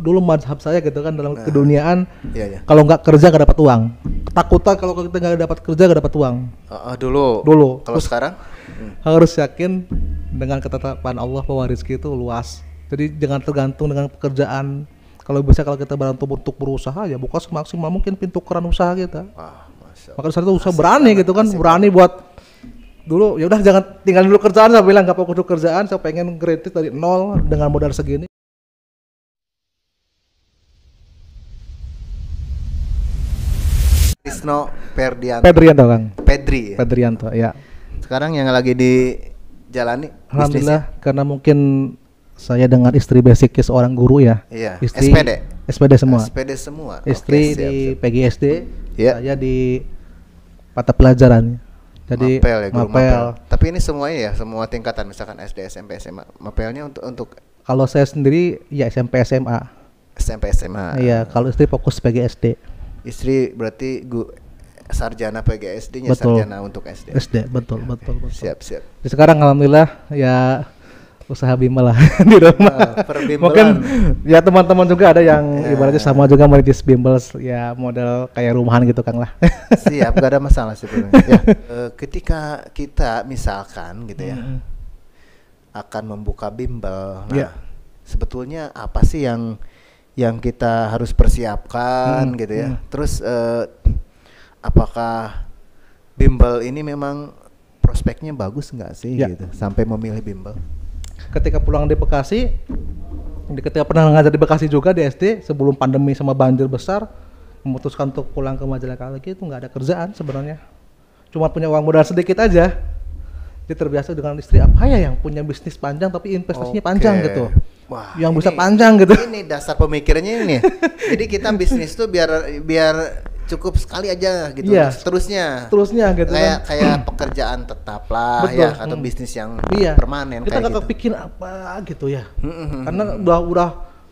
dulu mazhab saya gitu kan dalam nah, keduniaan iya, iya. kalau nggak kerja nggak dapat uang ketakutan kalau kita nggak dapat kerja nggak dapat uang uh, uh, dulu dulu kalau Terus, sekarang hmm. harus yakin dengan ketetapan Allah bahwa rezeki itu luas jadi jangan tergantung dengan pekerjaan kalau bisa kalau kita berantuk untuk berusaha ya buka semaksimal mungkin pintu keran usaha kita Wah, maka dari usaha berani gitu kan berani berani buat dulu ya udah jangan tinggal dulu kerjaan saya bilang nggak fokus kerjaan saya pengen kredit dari nol dengan modal segini Isno Perdianto. Pedrianto Kang. Pedri. Ya? Pedrianto ya. Sekarang yang lagi dijalani Alhamdulillah bisnisnya? karena mungkin saya dengan istri basicnya seorang guru ya. Iya. Istri, SPD. SPD semua. SPD semua. Istri di siap, siap. di PGSD, Iya. saya di mata pelajaran. Jadi mapel ya, mapel. mapel. Tapi ini semuanya ya, semua tingkatan misalkan SD, SMP, SMA. Mapelnya untuk untuk kalau saya sendiri ya SMP SMA. SMP SMA. Iya, kalau istri fokus PGSD. Istri berarti gue sarjana PGSD-nya sarjana untuk SD. SD, betul, ya, betul, okay. Ya. betul. Siap, siap. Jadi ya, sekarang alhamdulillah ya usaha bimbel lah di rumah. Uh, Mungkin ya teman-teman juga ada yang ya. ibaratnya sama juga merintis bimbel ya model kayak rumahan gitu Kang lah. Siap, gak ada masalah sih. ya, eh, ketika kita misalkan gitu ya hmm. akan membuka bimbel. Nah, yeah. sebetulnya apa sih yang yang kita harus persiapkan hmm, gitu ya. Hmm. Terus uh, apakah bimbel ini memang prospeknya bagus nggak sih ya. gitu sampai memilih bimbel? Ketika pulang di Bekasi, ketika pernah ngajar di Bekasi juga di SD sebelum pandemi sama banjir besar, memutuskan untuk pulang ke Majalengka lagi itu nggak ada kerjaan sebenarnya. Cuma punya uang modal sedikit aja dia terbiasa dengan istri apa ya yang punya bisnis panjang tapi investasinya okay. panjang gitu. Wah, yang bisa panjang gitu. Ini dasar pemikirannya ini. Jadi kita bisnis tuh biar biar cukup sekali aja gitu yeah. Iya. terusnya Terusnya gitu kayak, kan. Kayak hmm. pekerjaan tetap lah ya, Betul. ya atau hmm. bisnis yang yeah. permanen Kita nggak gitu. kepikir apa gitu ya. Hmm, hmm, Karena udah udah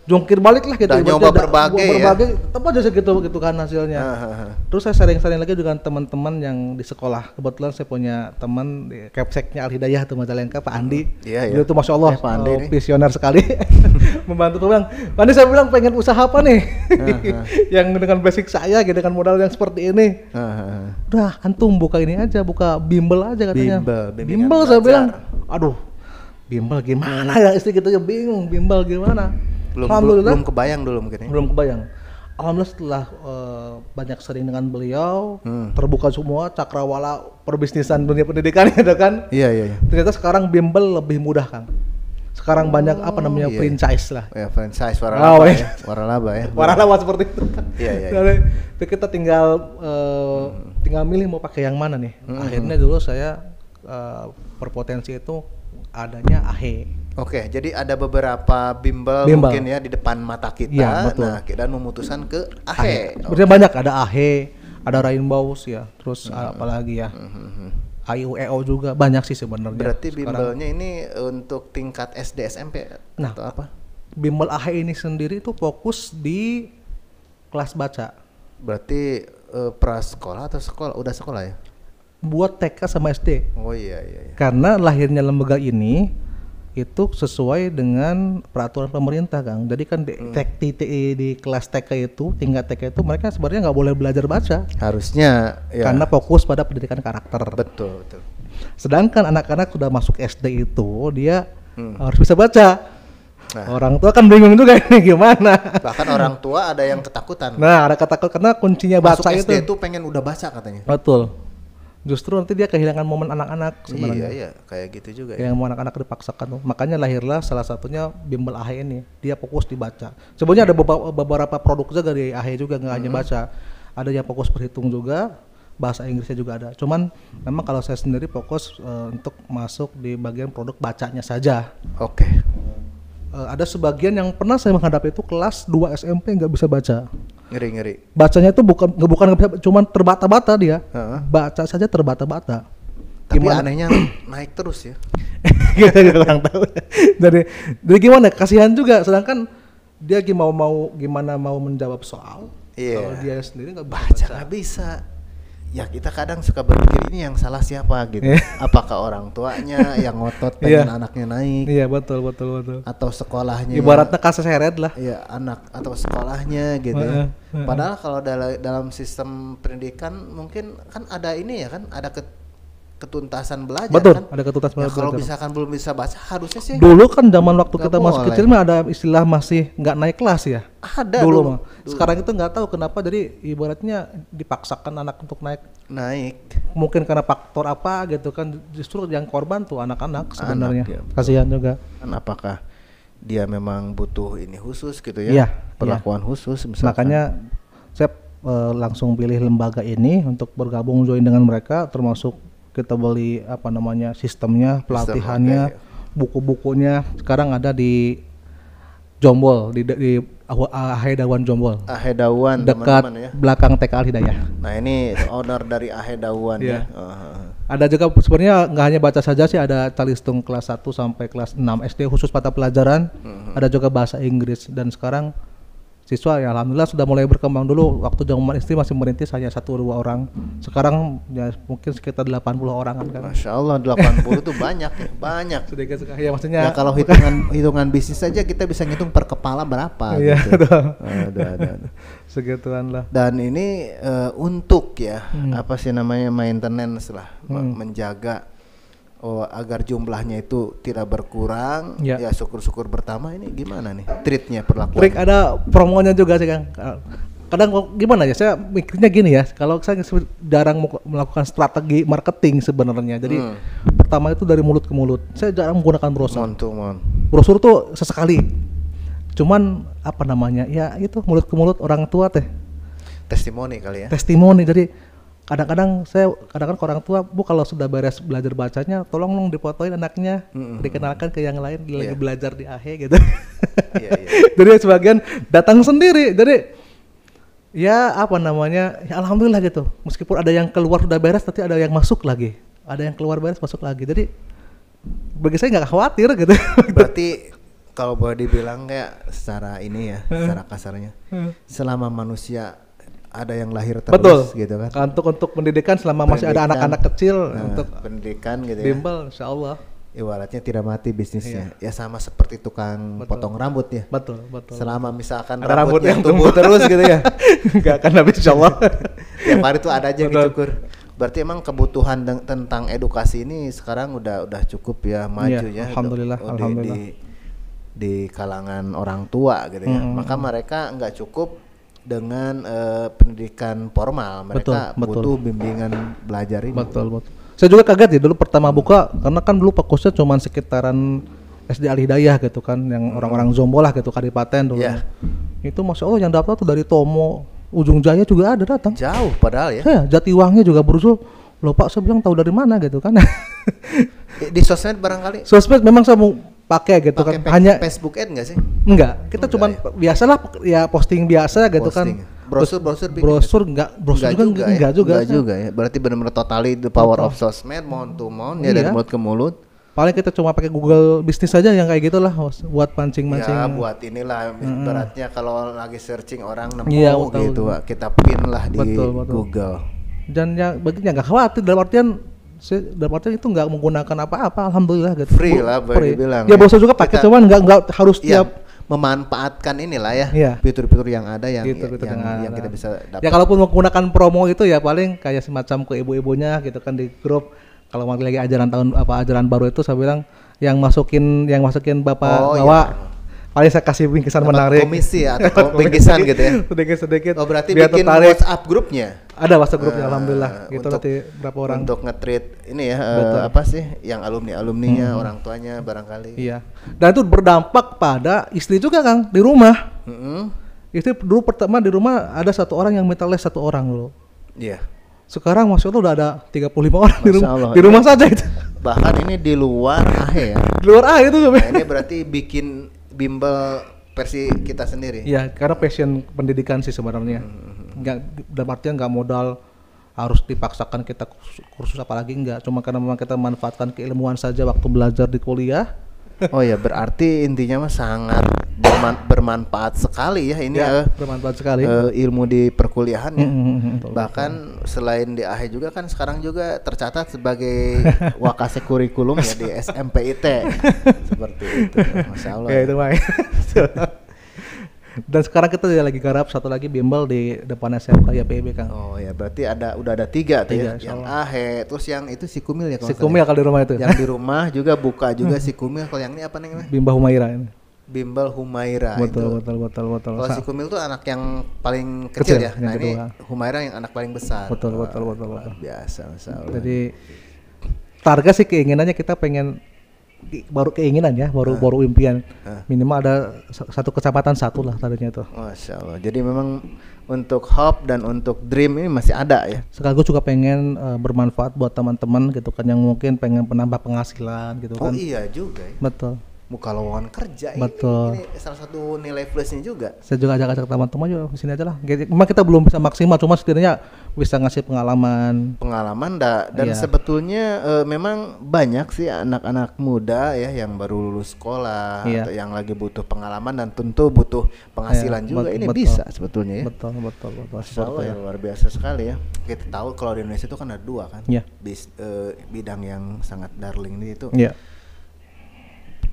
jongkir balik lah gitu. Dan nyoba berbagai, ya. berbagai ya. Tetap aja segitu gitu kan hasilnya. Aha. Ah, ah. Terus saya sering-sering lagi dengan teman-teman yang di sekolah. Kebetulan saya punya teman di Kepseknya Al Hidayah tuh Majalengka Pak Andi. Hmm. Iya, iya. Dia tuh masya Allah eh, Pak Andi uh, visioner sekali. Membantu tuh bilang, Pak Andi saya bilang pengen usaha apa nih? Ah, yang dengan basic saya gitu dengan modal yang seperti ini. Aha. Udah antum buka ini aja, buka bimbel aja katanya. Bimbel, bimbel saya bilang, aduh bimbel gimana ya istri gitu ya bingung bimbel gimana belum belum, belum kebayang dulu mungkin ya. belum kebayang alhamdulillah setelah uh, banyak sering dengan beliau hmm. terbuka semua cakrawala perbisnisan dunia pendidikan itu kan iya iya, iya. ternyata sekarang bimbel lebih mudah kang sekarang oh, banyak apa namanya iya. franchise lah ya franchise waralaba oh, ya waralaba ya waralaba seperti itu iya iya, iya. itu kita tinggal uh, hmm. tinggal milih mau pakai yang mana nih hmm. akhirnya hmm. dulu saya uh, berpotensi itu adanya ahe Oke, jadi ada beberapa bimbel, bimbel. mungkin ya di depan mata kita. Ya, betul. Nah, kita memutuskan ke ahe. ahe. Okay. banyak ada ahe, ada rainbows ya, terus hmm. apalagi ya. Hmm. hmm, hmm. IUEO juga banyak sih sebenarnya. Berarti bimbelnya ini untuk tingkat SD SMP nah, atau apa? Bimbel ahe ini sendiri itu fokus di kelas baca. Berarti uh, prasekolah atau sekolah udah sekolah ya? Buat TK sama SD. Oh iya iya. iya. Karena lahirnya lembaga ini itu sesuai dengan peraturan pemerintah Kang. Jadi kan di, hmm. tek, di, di, di kelas TK itu, tingkat TK itu mereka sebenarnya nggak boleh belajar baca. Harusnya ya. Karena fokus pada pendidikan karakter. Betul, betul. Sedangkan anak-anak sudah masuk SD itu, dia hmm. harus bisa baca. Nah. Orang tua kan bingung juga ini gimana. Bahkan orang tua ada yang ketakutan. Nah, ada ketakutan karena kuncinya Masuk baca SD itu. itu pengen udah baca katanya. Betul justru nanti dia kehilangan momen anak-anak iya, sebenarnya. Iya, iya, kayak gitu juga. Ya. Yang mau anak-anak dipaksakan. Makanya lahirlah salah satunya bimbel AHE ini. Dia fokus dibaca. Sebenarnya ada beberapa produk juga dari AHE juga nggak hanya baca. Ada yang fokus berhitung juga, bahasa Inggrisnya juga ada. Cuman memang kalau saya sendiri fokus uh, untuk masuk di bagian produk bacanya saja. Oke. Okay. Uh, eh, ada sebagian yang pernah saya menghadapi itu kelas 2 SMP nggak bisa baca ngeri ngeri bacanya itu bukan bukan cuma terbata-bata dia uh -huh. baca saja terbata-bata tapi gimana? anehnya naik terus ya kita kurang tahu dari dari gimana kasihan juga sedangkan dia mau mau gimana mau menjawab soal yeah. kalau dia sendiri nggak baca nggak bisa ya kita kadang suka berpikir ini yang salah siapa gitu. Yeah. Apakah orang tuanya yang ngotot iya. pengen yeah. anaknya naik? Iya, yeah, betul betul betul. Atau sekolahnya. Ibaratnya kasus heret lah. Iya, anak atau sekolahnya gitu. Uh, uh, uh, Padahal kalau dalam dalam sistem pendidikan mungkin kan ada ini ya kan ada ke ketuntasan belajar Betul, kan. ada ketuntasan ya, belajar. Kalau misalkan belum bisa baca harusnya sih Dulu kan zaman waktu kita masih kecil mah ada istilah masih nggak naik kelas ya. Ada dulu, dulu mah. Sekarang dulu. itu nggak tahu kenapa jadi ibaratnya dipaksakan anak untuk naik naik. Mungkin karena faktor apa gitu kan justru yang korban tuh anak-anak sebenarnya. Anak, ya, Kasihan juga. Kan apakah dia memang butuh ini khusus gitu ya. ya perlakuan ya. khusus misalkan. Makanya saya e, langsung pilih lembaga ini untuk bergabung join dengan mereka termasuk kita beli apa namanya sistemnya pelatihannya buku-bukunya sekarang ada di Jombol di di Ahedawan Jombol. Ahedawan dekat teman -teman, ya. belakang TK Al Hidayah. Nah ini owner dari Ahedawan iya. ya. Uh Ada juga sebenarnya nggak hanya baca saja sih ada calistung kelas 1 sampai kelas 6 SD khusus mata pelajaran. Uh hmm. -huh. Ada juga bahasa Inggris dan sekarang siswa ya alhamdulillah sudah mulai berkembang dulu waktu zaman istri masih merintis hanya satu dua orang sekarang ya mungkin sekitar 80 orang kan Masya Allah puluh itu banyak ya banyak sedikit sekali ya maksudnya ya kalau hitungan hitungan bisnis saja kita bisa ngitung per kepala berapa iya gitu. ada, ada, ada. segituan lah dan ini uh, untuk ya hmm. apa sih namanya maintenance lah hmm. menjaga oh, agar jumlahnya itu tidak berkurang ya, ya syukur-syukur pertama ini gimana nih treatnya perlakuan trik ada promonya juga sih kang ah, kadang gimana ya saya mikirnya gini ya kalau saya jarang melakukan strategi marketing sebenarnya jadi hmm. pertama itu dari mulut ke mulut saya jarang menggunakan brosur mon, tuh, mon. brosur tuh sesekali cuman apa namanya ya itu mulut ke mulut orang tua teh testimoni kali ya testimoni jadi kadang-kadang saya kadang-kadang orang tua bu kalau sudah beres belajar bacanya tolong dong dipotoin anaknya mm-hmm. dikenalkan ke yang lain yeah. lagi iya. belajar di ahe gitu yeah, iya. yeah. jadi sebagian datang sendiri jadi ya apa namanya ya alhamdulillah gitu meskipun ada yang keluar sudah beres tapi ada yang masuk lagi ada yang keluar beres masuk lagi jadi bagi saya nggak khawatir gitu berarti kalau boleh dibilang kayak secara ini ya secara kasarnya selama manusia ada yang lahir terus Betul. gitu kan. Untuk untuk pendidikan selama pendidikan, masih ada anak-anak kecil nah, untuk pendidikan gitu bimbel, ya. Bimbel insyaallah. Ibaratnya tidak mati bisnisnya. Iya. Ya sama seperti tukang betul. potong rambut ya. Betul, betul. Selama misalkan rambut, rambut yang tumbuh, terus gitu ya. Enggak akan habis insyaallah. Tiap hari itu ada aja betul. dicukur. Berarti emang kebutuhan tentang edukasi ini sekarang udah udah cukup ya iya, maju ya. ya alhamdulillah, oh, di, alhamdulillah. Di, di, kalangan orang tua gitu ya. Hmm. Maka mereka nggak cukup dengan uh, pendidikan formal mereka betul, butuh bimbingan belajar ini betul betul saya juga kaget ya dulu pertama buka karena kan dulu fokusnya cuma sekitaran SD Al Hidayah gitu kan yang orang-orang Zombo lah gitu kadipaten dulu yeah. Ya. itu masya Allah oh, yang daftar tuh dari Tomo Ujung Jaya juga ada datang jauh padahal ya, ya Jatiwangi juga berusul Lo pak saya bilang tahu dari mana gitu kan di sosmed barangkali sosmed memang saya pakai gitu pake kan hanya Facebook ad enggak sih enggak kita cuma ya. biasalah ya posting biasa gitu kan. posting. kan brosur brosur brosur enggak gitu. brosur enggak juga, juga enggak ya? juga enggak juga, juga ya berarti benar-benar totally the power Betul. of sosmed mount to mount ya dari iya. mulut ke mulut paling kita cuma pakai Google bisnis saja yang kayak gitulah buat pancing mancing ya buat inilah hmm. beratnya kalau lagi searching orang nemu ya, gitu kita pin lah di betul, betul. Google dan yang berarti ya nggak khawatir dalam artian saya dalam itu nggak menggunakan apa-apa alhamdulillah gitu free lah boleh dibilang ya, ya. bosan juga pakai cuman nggak nggak harus ya. tiap memanfaatkan inilah ya fitur iya. fitur-fitur yang ada yang gitu, gitu, yang, yang, yang kita bisa dapat. Ya kalaupun menggunakan promo itu ya paling kayak semacam ke ibu-ibunya gitu kan di grup kalau lagi ajaran tahun apa ajaran baru itu saya bilang yang masukin yang masukin bapak oh, bawa iya paling saya kasih bingkisan Dapat menarik komisi ya atau bingkisan gitu ya sedikit sedikit oh berarti biar bikin tertarik. WhatsApp grupnya ada WhatsApp grupnya uh, alhamdulillah gitu untuk, berapa orang untuk ngetrit ini ya eh, Betul. apa sih yang alumni alumninya hmm. orang tuanya barangkali iya dan itu berdampak pada istri juga kang di rumah hmm. istri dulu pertama di rumah ada satu orang yang minta les satu orang loh iya yeah. sekarang maksudnya udah ada 35 orang masya di rumah Allah, di rumah ya. saja itu bahkan ini di luar AHE ya di luar AHE itu nah, ini berarti bikin bimbel versi kita sendiri. Iya, karena passion pendidikan sih sebenarnya. Hmm. Nggak dalam artian nggak modal harus dipaksakan kita kursus, kursus apalagi enggak cuma karena memang kita manfaatkan keilmuan saja waktu belajar di kuliah oh ya berarti intinya mah sangat berman bermanfaat sekali ya ini ya, uh, bermanfaat sekali uh, ilmu di perkuliahan ya. Mm-hmm, mm-hmm, Bahkan selain di AHE juga kan sekarang juga tercatat sebagai wakase kurikulum ya di SMPIT seperti itu. Masya Allah. Ya, ya. itu mah ya. Dan sekarang kita lagi garap satu lagi bimbel di depan SMK ya PB Kang. Oh ya, berarti ada udah ada tiga, tiga tuh ya. Yang Ahe, terus yang itu si Kumil ya kalau Si Kumil ya? kalau di rumah itu. Yang di rumah juga buka juga hmm. si Kumil. Kalau yang ini apa nih? Bimbel Humaira ini. Bimbel Humaira betul, itu. Betul, betul, betul, Kalau si Kumil tuh anak yang paling kecil, kecil ya. Nah, ini kedua. Humaira yang anak paling besar. Betul, betul, betul, betul. Biasa, Jadi target sih keinginannya kita pengen baru keinginan ya, baru ah. baru impian. ah. Minimal ada satu kecamatan satu lah tadinya itu. Masya Allah. Jadi memang untuk hope dan untuk dream ini masih ada ya. Sekaligus juga pengen uh, bermanfaat buat teman-teman gitu kan yang mungkin pengen penambah penghasilan gitu oh, kan. Oh iya juga. Ya. Betul buka lowongan kerja Betul. Ini, ini salah satu nilai plusnya juga saya juga ajak-ajak teman-teman juga sini aja lah memang kita belum bisa maksimal cuma setidaknya bisa ngasih pengalaman pengalaman da, dan iya. sebetulnya e, memang banyak sih anak-anak muda ya yang baru lulus sekolah iya. atau yang lagi butuh pengalaman dan tentu butuh penghasilan iya, juga betul, ini betul. bisa sebetulnya ya betul betul betul, betul ya. luar biasa sekali ya kita tahu kalau di Indonesia itu kan ada dua kan yeah. Bis, e, bidang yang sangat darling itu yeah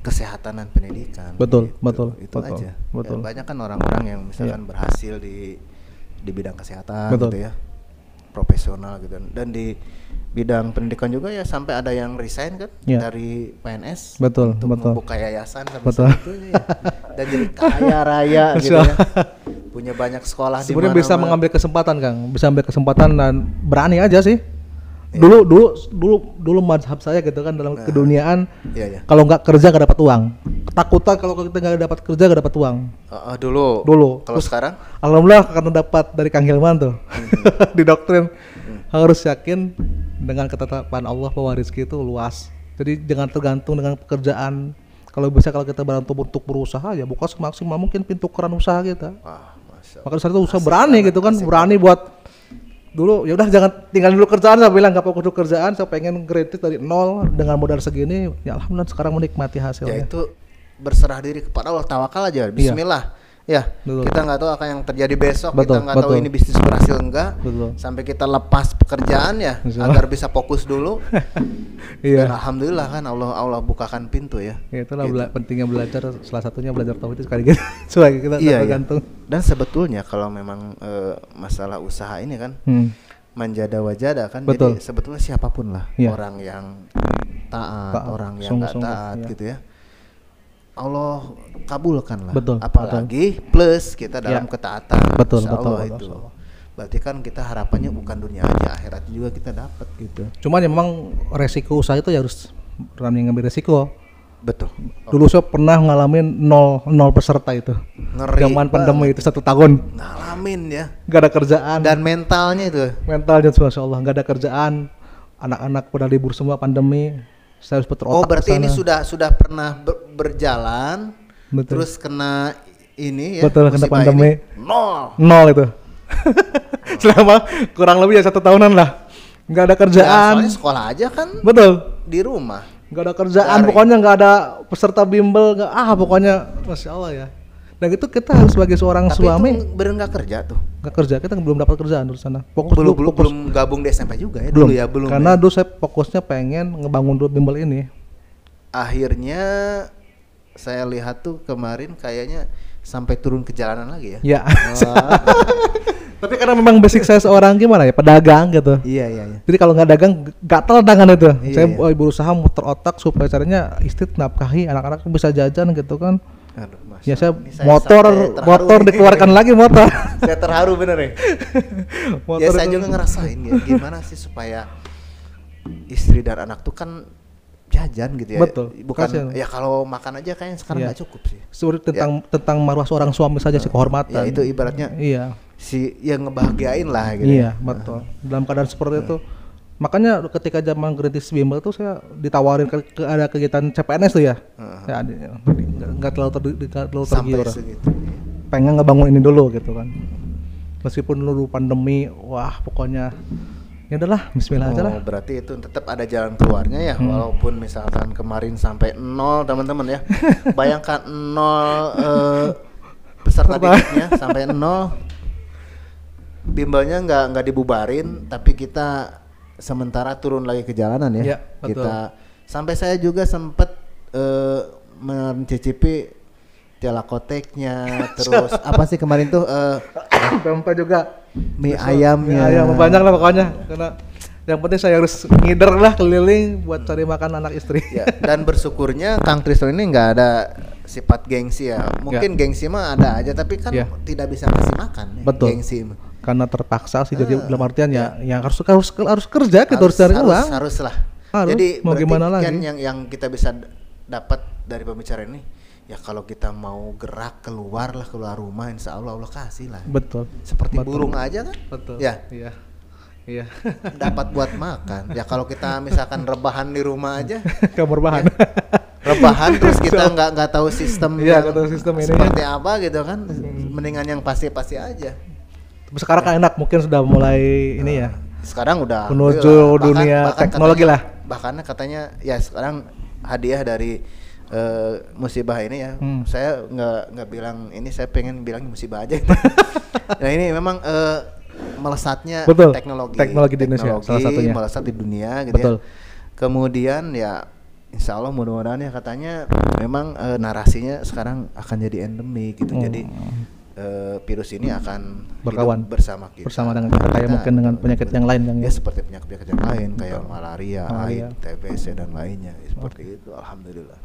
kesehatan dan pendidikan. Betul, gitu. betul. Itu betul, aja. Betul. Ya, banyak kan orang-orang yang misalkan yeah. berhasil di di bidang kesehatan betul. gitu ya. Profesional gitu dan di bidang pendidikan juga ya sampai ada yang resign kan yeah. dari PNS betul untuk betul membuka yayasan sama betul. ya. dan jadi kaya raya gitu ya punya banyak sekolah sebenarnya bisa mengambil kesempatan Kang bisa ambil kesempatan dan berani aja sih Iya. dulu dulu dulu dulu madhab saya gitu kan dalam nah, keduniaan yeah, yeah. kalau nggak kerja nggak dapat uang ketakutan kalau kita nggak dapat kerja nggak dapat uang uh, uh, dulu dulu kalau sekarang alhamdulillah karena dapat dari Kang Hilman tuh hmm. di doktrin hmm. harus yakin dengan ketetapan Allah bahwa rezeki itu luas jadi jangan tergantung dengan pekerjaan kalau bisa kalau kita bantu untuk berusaha ya buka semaksimal mungkin pintu keran usaha kita Wah, maka itu usaha berani gitu kan berani buat dulu ya udah jangan tinggal dulu kerjaan saya bilang nggak fokus dulu kerjaan saya pengen kredit dari nol dengan modal segini ya alhamdulillah sekarang menikmati hasilnya ya itu berserah diri kepada Allah tawakal aja iya. Bismillah Ya, Betul. kita nggak tahu akan yang terjadi besok. Betul, kita nggak tahu ini bisnis berhasil enggak. Betul. Sampai kita lepas pekerjaan ya, Betul. agar bisa fokus dulu. Iya. alhamdulillah kan Allah Allah bukakan pintu ya. ya itulah gitu. bela pentingnya belajar. Salah satunya belajar tahu itu sekali gitu. Soalnya kita iya, iya. tergantung. Iya. Dan sebetulnya kalau memang e, masalah usaha ini kan. Hmm manjada wajada kan Betul. jadi sebetulnya siapapun lah iya. orang yang taat, taat orang yang nggak taat iya. gitu ya Allah kabulkan lah. Betul. Apalagi betul. plus kita dalam ya. ketaatan. Betul, Insya betul, Allah betul, itu. Berarti kan kita harapannya bukan dunia aja, akhirat juga kita dapat gitu. Cuma ya memang resiko usaha itu ya harus berani ngambil resiko. Betul. Dulu saya pernah ngalamin nol nol peserta itu. Ngeri. Zaman pandemi itu satu tahun. Ngalamin ya. Gak ada kerjaan. Dan mentalnya itu. Mentalnya masya Allah gak ada kerjaan. Anak-anak pada libur semua pandemi saya harus putar oh, otak. Oh, berarti ini sudah sudah pernah ber, berjalan Betul. terus kena ini ya. Betul, kena pandemi. Ini, nol. Nol itu. Selama kurang lebih ya satu tahunan lah. Nggak ada kerjaan. Ya, sekolah aja kan. Betul. Di rumah. Nggak ada kerjaan, Lari. pokoknya nggak ada peserta bimbel, nggak ah pokoknya masya Allah ya. Nah itu kita harus sebagai seorang Tapi suami. Tapi bener nggak kerja tuh nggak kerja kita belum dapat kerjaan dulu sana fokus belum dulu, fokus. belum gabung di SMP juga ya belum. dulu ya belum karena ya. dulu saya fokusnya pengen ngebangun dulu bimbel ini akhirnya saya lihat tuh kemarin kayaknya sampai turun ke jalanan lagi ya ya oh. tapi karena memang basic saya seorang gimana ya pedagang gitu iya iya, iya. jadi kalau nggak dagang nggak tangan itu iya, saya iya. Oh, berusaha muter otak supaya caranya istri nafkahi anak-anak bisa jajan gitu kan Aduh ya saya Ini motor saya motor nih. dikeluarkan lagi motor saya terharu bener ya motor ya saya juga ngerasain ya gimana sih supaya istri dan anak tuh kan jajan gitu ya betul bukan kasian. ya kalau makan aja kayaknya sekarang iya. nggak ya. cukup sih Sebenarnya tentang ya. tentang marwah seorang suami saja sih ya, kehormatan ya itu ibaratnya iya si yang ngebahagiain lah gitu iya ya. betul dalam keadaan seperti iya. itu makanya ketika zaman gratis Bimbel tuh saya ditawarin ke, ke ada kegiatan CPNS tuh ya uh-huh. ya nggak terlalu ter, gak terlalu tergiur pengen ngebangun ini dulu gitu kan meskipun dulu pandemi wah pokoknya ya adalah Bismillah oh, aja lah oh, berarti itu tetap ada jalan keluarnya ya hmm. walaupun misalkan kemarin sampai nol teman-teman ya bayangkan nol uh, tadinya ya sampai nol bimbelnya nggak nggak dibubarin tapi kita sementara turun lagi ke jalanan ya. ya betul. Kita sampai saya juga sempat uh, eh, mencicipi telakoteknya terus apa sih kemarin tuh uh, juga mie Besok, ayamnya. Mie ya. ayam banyak lah pokoknya karena yang penting saya harus ngider lah keliling buat cari makan anak istri. Ya, dan bersyukurnya Kang Trisno ini nggak ada sifat gengsi ya. ya. Mungkin ya. gengsi mah ada aja tapi kan ya. tidak bisa ngasih makan ya. Betul. gengsi karena terpaksa sih jadi uh, dalam artian ya yang ya harus harus harus kerja kita gitu, harus, harus cari harus, uang harus lah harus, jadi mau gimana lagi kan yang yang kita bisa dapat dari pembicaraan ini ya kalau kita mau gerak keluar lah keluar rumah insya Allah Allah kasih lah betul seperti betul. burung aja kan betul ya iya Iya. Dapat buat makan. Ya kalau kita misalkan rebahan di rumah aja. Kamar rebahan. Ya, rebahan terus kita nggak nggak tahu sistem. Iya nggak tahu sistem ini. Seperti apa gitu kan? Hmm. Mendingan yang pasti-pasti aja sekarang kan enak mungkin sudah mulai nah, ini ya nah, sekarang udah menuju bahkan, dunia bahkan teknologi katanya, lah bahkan katanya ya sekarang hadiah dari uh, musibah ini ya hmm. saya nggak nggak bilang ini saya pengen bilang musibah aja nah ini memang uh, melesatnya Betul. teknologi teknologi di Indonesia teknologi salah satunya melesat di dunia gitu ya. Betul. ya kemudian ya Insya Allah mudah-mudahan ya katanya memang e, narasinya sekarang akan jadi endemik gitu. Hmm. Jadi uh, virus ini akan berkawan bersama kita bersama dengan kita kayak mungkin dengan penyakit yang lain kan yang ya seperti penyakit-penyakit yang lain kayak malaria, malaria. AIDS, TBC dan lainnya ya, seperti oh. itu alhamdulillah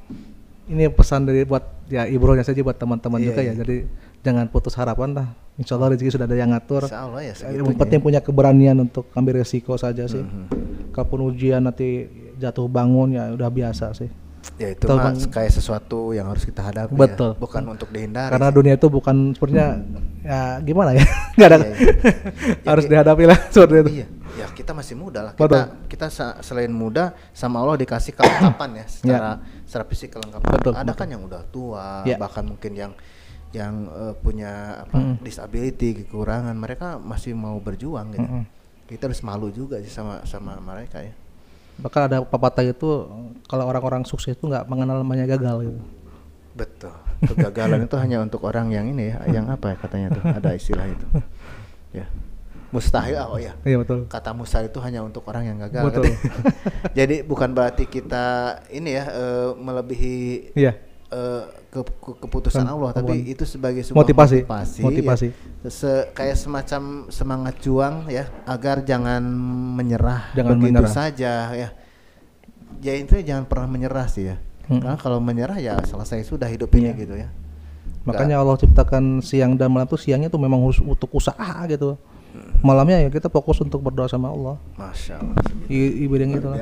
ini pesan dari buat ya ibronya saja buat teman-teman yeah, juga yeah. ya iya. jadi jangan putus harapan lah Insya Allah rezeki sudah ada yang ngatur Insya Allah ya yang penting punya keberanian untuk ambil resiko saja sih mm -hmm. kalaupun ujian nanti jatuh bangun ya udah biasa sih ya itu mah kayak sesuatu yang harus kita hadapi ya. betul ya. bukan untuk dihindari karena dunia itu bukan sebenarnya hmm. ya gimana ya nggak ada iya, iya. harus iya, dihadapi lah seperti itu iya ya kita masih muda lah betul. kita kita selain muda sama Allah dikasih kelengkapan ya, ya. secara yeah. secara fisik kelengkapan betul, ada kan betul. kan yang udah tua yeah. bahkan mungkin yang yang uh, punya apa mm. disability kekurangan mereka masih mau berjuang gitu mm -hmm. kita harus malu juga sih sama sama mereka ya bakal ada pepatah itu kalau orang-orang sukses itu nggak mengenal namanya gagal gitu. Betul. Kegagalan itu hanya untuk orang yang ini ya, yang apa ya katanya tuh, ada istilah itu. Ya. Mustahil oh ya. Iya betul. Kata mustahil itu hanya untuk orang yang gagal. Betul. Jadi bukan berarti kita ini ya eh, melebihi iya Eh, ke, ke keputusan kan, Allah, tapi itu sebagai sebuah motivasi, motivasi, motivasi. Ya, se kayak semacam semangat juang ya agar jangan menyerah jangan begitu menyerah. saja ya. Ya itu jangan pernah menyerah sih ya. Hmm. Karena kalau menyerah ya selesai sudah hidup ini ya. gitu ya. Makanya Gak. Allah ciptakan siang dan malam itu siangnya tuh memang harus untuk usaha gitu. Mm. Malamnya ya kita fokus untuk berdoa sama Allah. Masya Allah. Ibadah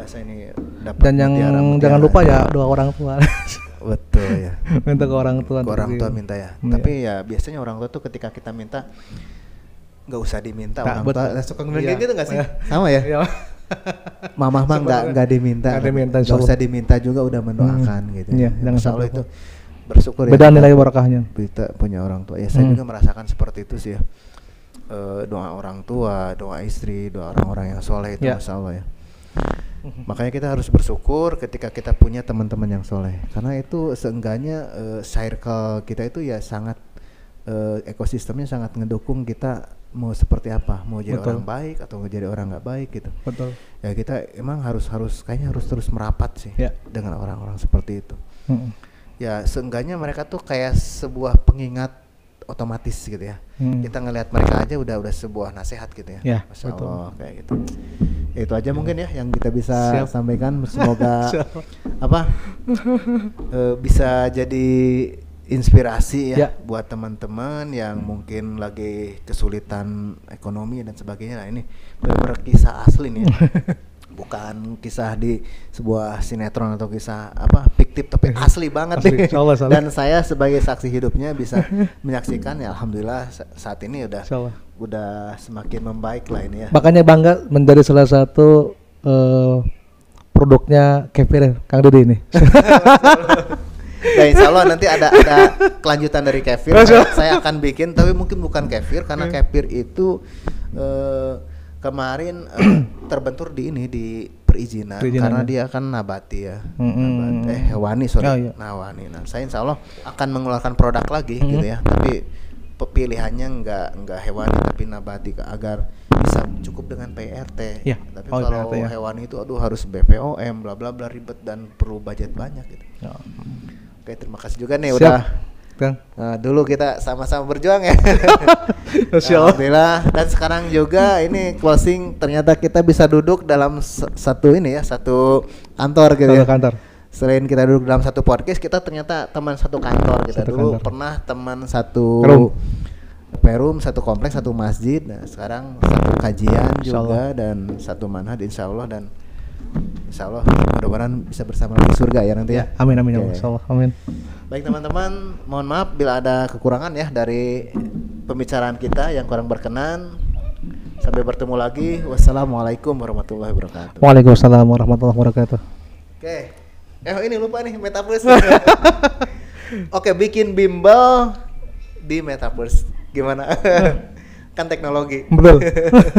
Dan yang jangan lupa ya doa orang tua. betul ya minta ke orang tua ke orang tua minta ya hmm, tapi ya. biasanya orang tua tuh ketika kita minta nggak usah diminta tak, orang betul. tua suka iya. gitu nggak sih iya. sama ya mamah mah nggak nggak diminta nggak diminta nggak usah diminta juga udah hmm. mendoakan hmm. gitu ya, ya. Insya itu bersyukur ya. beda ya, nilai berkahnya kita punya orang tua ya saya hmm. juga merasakan seperti itu sih ya eh, doa orang tua doa istri doa orang-orang yang soleh itu ya. masya ya Makanya kita harus bersyukur ketika kita punya teman-teman yang soleh, karena itu seenggaknya uh, circle kita itu ya sangat uh, ekosistemnya sangat ngedukung kita mau seperti apa, mau jadi Betul. orang baik atau mau jadi orang nggak baik gitu. Betul. Ya kita emang harus harus kayaknya harus terus merapat sih yeah. dengan orang-orang seperti itu. -hmm. Ya seenggaknya mereka tuh kayak sebuah pengingat otomatis gitu ya. Hmm. Kita ngelihat mereka aja udah udah sebuah nasihat gitu ya. ya Masya betul. Allah kayak gitu. Ya, itu aja mungkin ya yang kita bisa Siap. sampaikan. Semoga apa e, bisa jadi inspirasi ya, ya. buat teman-teman yang mungkin lagi kesulitan ekonomi dan sebagainya. Nah ini berperkisah asli nih. Ya. bukan kisah di sebuah sinetron atau kisah apa fiktif tapi asli banget asli, nih. Allah, Dan saya sebagai saksi hidupnya bisa menyaksikan ya alhamdulillah saat ini udah Allah. udah semakin membaik lah ini ya. Makanya bangga menjadi salah satu uh, produknya kefir Kang Dede ini. Nah, insya Allah nanti ada ada kelanjutan dari kefir. saya akan bikin, tapi mungkin bukan kefir karena kefir itu uh, kemarin eh, terbentur di ini di perizinan, perizinan karena dia akan nabati ya. Mm -hmm. nabati, eh hewani sorry. Oh, iya. Nawani. Nah, saya insya Allah akan mengeluarkan produk lagi mm -hmm. gitu ya. Tapi pilihannya nggak nggak hewani tapi nabati agar bisa cukup dengan PRT. Ya. Tapi oh, kalau PRT, ya. hewani itu aduh harus BPOM bla bla bla ribet dan perlu budget banyak gitu. Ya. Oke, terima kasih juga nih Siap. udah Kang? Nah, dulu kita sama-sama berjuang ya. Alhamdulillah. Dan sekarang juga ini closing ternyata kita bisa duduk dalam satu ini ya, satu kantor gitu satu ya. Selain kita duduk dalam satu podcast, kita ternyata teman satu kantor kita gitu. satu dulu kantor. pernah teman satu room. perum, satu kompleks, satu masjid. Nah, sekarang satu kajian juga dan satu manhaj insya Allah dan Insya Allah mudah-mudahan bisa bersama di surga ya nanti ya. ya. Amin amin okay. Ya. Allah. Amin. Baik teman-teman, mohon maaf bila ada kekurangan ya dari pembicaraan kita yang kurang berkenan. Sampai bertemu lagi. Wassalamualaikum warahmatullahi wabarakatuh. Waalaikumsalam warahmatullahi wabarakatuh. Oke. Eh oh, ini lupa nih metaverse. Oke, bikin bimbel di metaverse. Gimana? kan teknologi. Betul.